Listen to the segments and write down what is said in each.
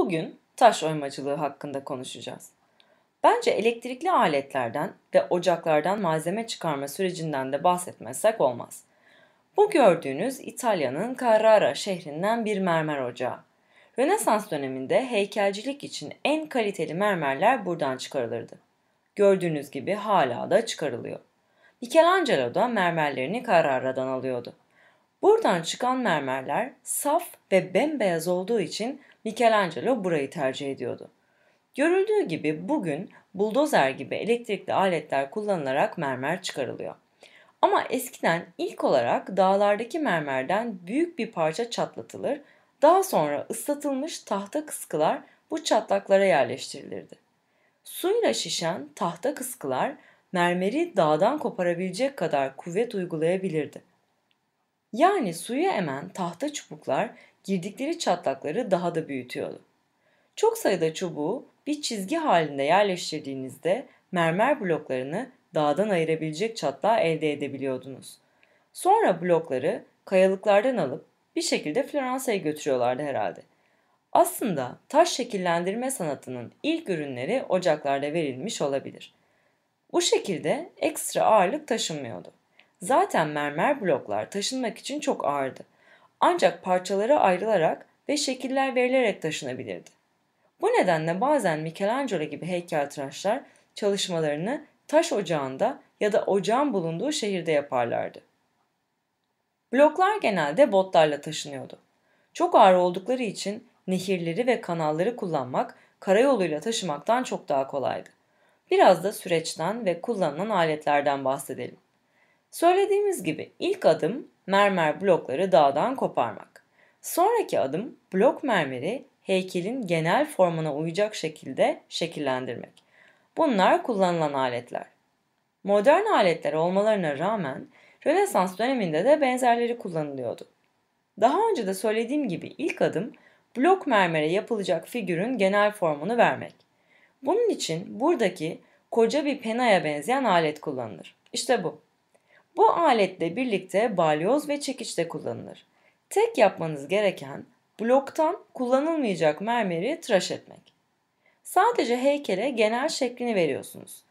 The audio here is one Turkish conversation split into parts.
Bugün taş oymacılığı hakkında konuşacağız. Bence elektrikli aletlerden ve ocaklardan malzeme çıkarma sürecinden de bahsetmezsek olmaz. Bu gördüğünüz İtalya'nın Carrara şehrinden bir mermer ocağı. Rönesans döneminde heykelcilik için en kaliteli mermerler buradan çıkarılırdı. Gördüğünüz gibi hala da çıkarılıyor. Michelangelo da mermerlerini Carrara'dan alıyordu. Buradan çıkan mermerler saf ve bembeyaz olduğu için Michelangelo burayı tercih ediyordu. Görüldüğü gibi bugün buldozer gibi elektrikli aletler kullanılarak mermer çıkarılıyor. Ama eskiden ilk olarak dağlardaki mermerden büyük bir parça çatlatılır, daha sonra ıslatılmış tahta kıskılar bu çatlaklara yerleştirilirdi. Suyla şişen tahta kıskılar mermeri dağdan koparabilecek kadar kuvvet uygulayabilirdi. Yani suyu emen tahta çubuklar girdikleri çatlakları daha da büyütüyordu. Çok sayıda çubuğu bir çizgi halinde yerleştirdiğinizde mermer bloklarını dağdan ayırabilecek çatlağı elde edebiliyordunuz. Sonra blokları kayalıklardan alıp bir şekilde Floransa'ya götürüyorlardı herhalde. Aslında taş şekillendirme sanatının ilk ürünleri ocaklarda verilmiş olabilir. Bu şekilde ekstra ağırlık taşınmıyordu. Zaten mermer bloklar taşınmak için çok ağırdı ancak parçalara ayrılarak ve şekiller verilerek taşınabilirdi. Bu nedenle bazen Michelangelo gibi heykeltıraşlar çalışmalarını taş ocağında ya da ocağın bulunduğu şehirde yaparlardı. Bloklar genelde botlarla taşınıyordu. Çok ağır oldukları için nehirleri ve kanalları kullanmak karayoluyla taşımaktan çok daha kolaydı. Biraz da süreçten ve kullanılan aletlerden bahsedelim. Söylediğimiz gibi ilk adım mermer blokları dağdan koparmak. Sonraki adım blok mermeri heykelin genel formuna uyacak şekilde şekillendirmek. Bunlar kullanılan aletler. Modern aletler olmalarına rağmen Rönesans döneminde de benzerleri kullanılıyordu. Daha önce de söylediğim gibi ilk adım blok mermere yapılacak figürün genel formunu vermek. Bunun için buradaki koca bir penaya benzeyen alet kullanılır. İşte bu. Bu aletle birlikte balyoz ve çekiç de kullanılır. Tek yapmanız gereken bloktan kullanılmayacak mermeri tıraş etmek. Sadece heykele genel şeklini veriyorsunuz.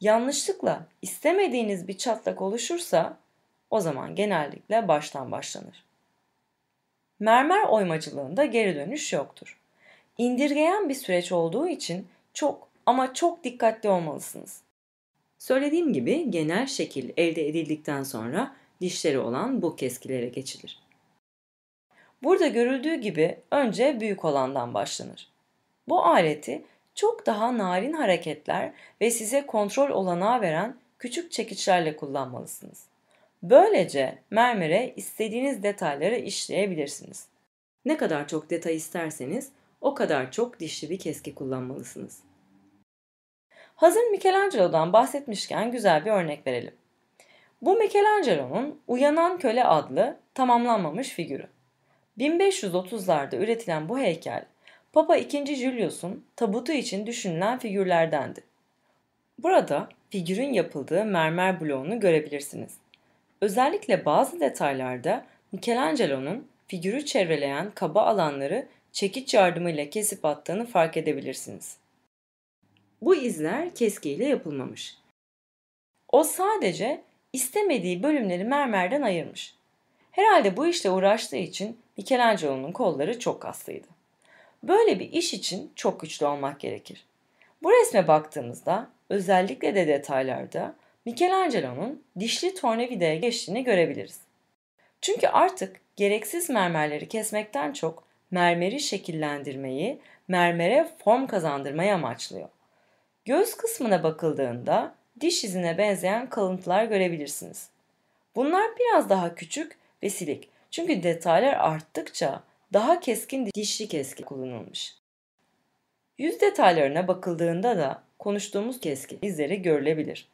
Yanlışlıkla istemediğiniz bir çatlak oluşursa o zaman genellikle baştan başlanır. Mermer oymacılığında geri dönüş yoktur. İndirgeyen bir süreç olduğu için çok ama çok dikkatli olmalısınız. Söylediğim gibi genel şekil elde edildikten sonra dişleri olan bu keskilere geçilir. Burada görüldüğü gibi önce büyük olandan başlanır. Bu aleti çok daha narin hareketler ve size kontrol olanağı veren küçük çekiçlerle kullanmalısınız. Böylece mermere istediğiniz detayları işleyebilirsiniz. Ne kadar çok detay isterseniz o kadar çok dişli bir keski kullanmalısınız. Hazır Michelangelo'dan bahsetmişken güzel bir örnek verelim. Bu Michelangelo'nun Uyanan Köle adlı tamamlanmamış figürü. 1530'larda üretilen bu heykel Papa II. Julius'un tabutu için düşünülen figürlerdendi. Burada figürün yapıldığı mermer bloğunu görebilirsiniz. Özellikle bazı detaylarda Michelangelo'nun figürü çevreleyen kaba alanları çekiç yardımıyla kesip attığını fark edebilirsiniz bu izler keskiyle yapılmamış. O sadece istemediği bölümleri mermerden ayırmış. Herhalde bu işle uğraştığı için Michelangelo'nun kolları çok kaslıydı. Böyle bir iş için çok güçlü olmak gerekir. Bu resme baktığımızda özellikle de detaylarda Michelangelo'nun dişli tornavidaya geçtiğini görebiliriz. Çünkü artık gereksiz mermerleri kesmekten çok mermeri şekillendirmeyi, mermere form kazandırmayı amaçlıyor. Göz kısmına bakıldığında diş izine benzeyen kalıntılar görebilirsiniz. Bunlar biraz daha küçük ve silik. Çünkü detaylar arttıkça daha keskin dişli keski kullanılmış. Yüz detaylarına bakıldığında da konuştuğumuz keski izleri görülebilir.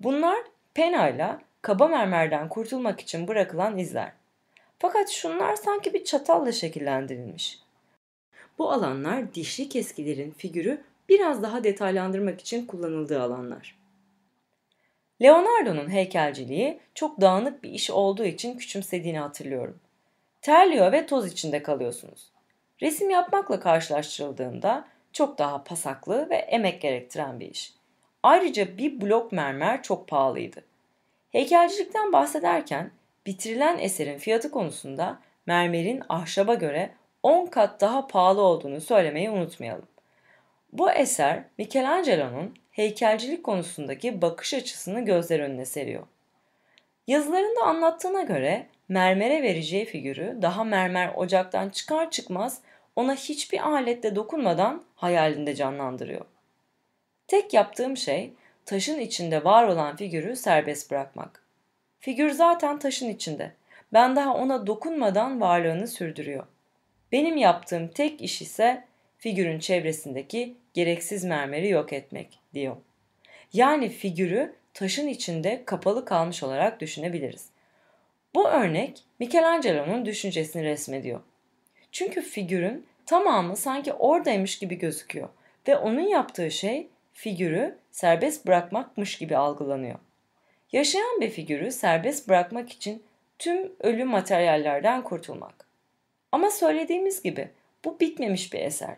Bunlar penayla kaba mermerden kurtulmak için bırakılan izler. Fakat şunlar sanki bir çatalla şekillendirilmiş. Bu alanlar dişli keskilerin figürü biraz daha detaylandırmak için kullanıldığı alanlar. Leonardo'nun heykelciliği çok dağınık bir iş olduğu için küçümsediğini hatırlıyorum. Terliyor ve toz içinde kalıyorsunuz. Resim yapmakla karşılaştırıldığında çok daha pasaklı ve emek gerektiren bir iş. Ayrıca bir blok mermer çok pahalıydı. Heykelcilikten bahsederken bitirilen eserin fiyatı konusunda mermerin ahşaba göre 10 kat daha pahalı olduğunu söylemeyi unutmayalım. Bu eser Michelangelo'nun heykelcilik konusundaki bakış açısını gözler önüne seriyor. Yazılarında anlattığına göre mermere vereceği figürü daha mermer ocaktan çıkar çıkmaz ona hiçbir aletle dokunmadan hayalinde canlandırıyor. Tek yaptığım şey taşın içinde var olan figürü serbest bırakmak. Figür zaten taşın içinde. Ben daha ona dokunmadan varlığını sürdürüyor. Benim yaptığım tek iş ise figürün çevresindeki gereksiz mermeri yok etmek diyor. Yani figürü taşın içinde kapalı kalmış olarak düşünebiliriz. Bu örnek Michelangelo'nun düşüncesini resmediyor. Çünkü figürün tamamı sanki oradaymış gibi gözüküyor ve onun yaptığı şey figürü serbest bırakmakmış gibi algılanıyor. Yaşayan bir figürü serbest bırakmak için tüm ölü materyallerden kurtulmak. Ama söylediğimiz gibi bu bitmemiş bir eser.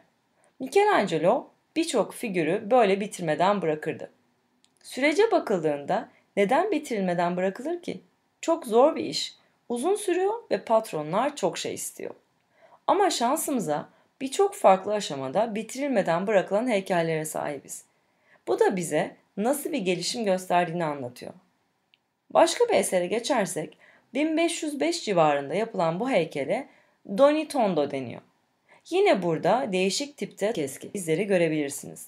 Michelangelo birçok figürü böyle bitirmeden bırakırdı. Sürece bakıldığında neden bitirilmeden bırakılır ki? Çok zor bir iş, uzun sürüyor ve patronlar çok şey istiyor. Ama şansımıza birçok farklı aşamada bitirilmeden bırakılan heykellere sahibiz. Bu da bize nasıl bir gelişim gösterdiğini anlatıyor. Başka bir esere geçersek 1505 civarında yapılan bu heykele Donitondo deniyor. Yine burada değişik tipte keski izleri görebilirsiniz.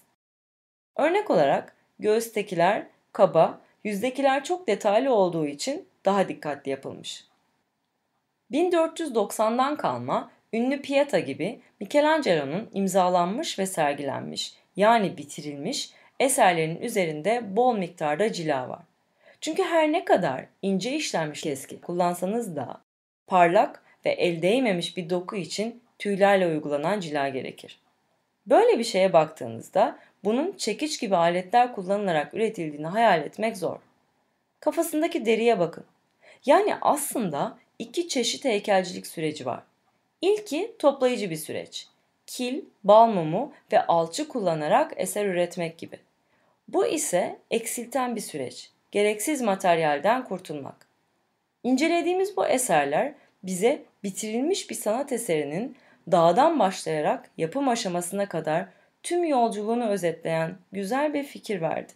Örnek olarak göğüstekiler kaba, yüzdekiler çok detaylı olduğu için daha dikkatli yapılmış. 1490'dan kalma ünlü Pieta gibi Michelangelo'nun imzalanmış ve sergilenmiş yani bitirilmiş eserlerin üzerinde bol miktarda cila var. Çünkü her ne kadar ince işlenmiş keski kullansanız da parlak ve el değmemiş bir doku için tüylerle uygulanan cila gerekir. Böyle bir şeye baktığınızda bunun çekiç gibi aletler kullanılarak üretildiğini hayal etmek zor. Kafasındaki deriye bakın. Yani aslında iki çeşit heykelcilik süreci var. İlki toplayıcı bir süreç. Kil, bal mumu ve alçı kullanarak eser üretmek gibi. Bu ise eksilten bir süreç. Gereksiz materyalden kurtulmak. İncelediğimiz bu eserler bize bitirilmiş bir sanat eserinin dağdan başlayarak yapım aşamasına kadar tüm yolculuğunu özetleyen güzel bir fikir verdi.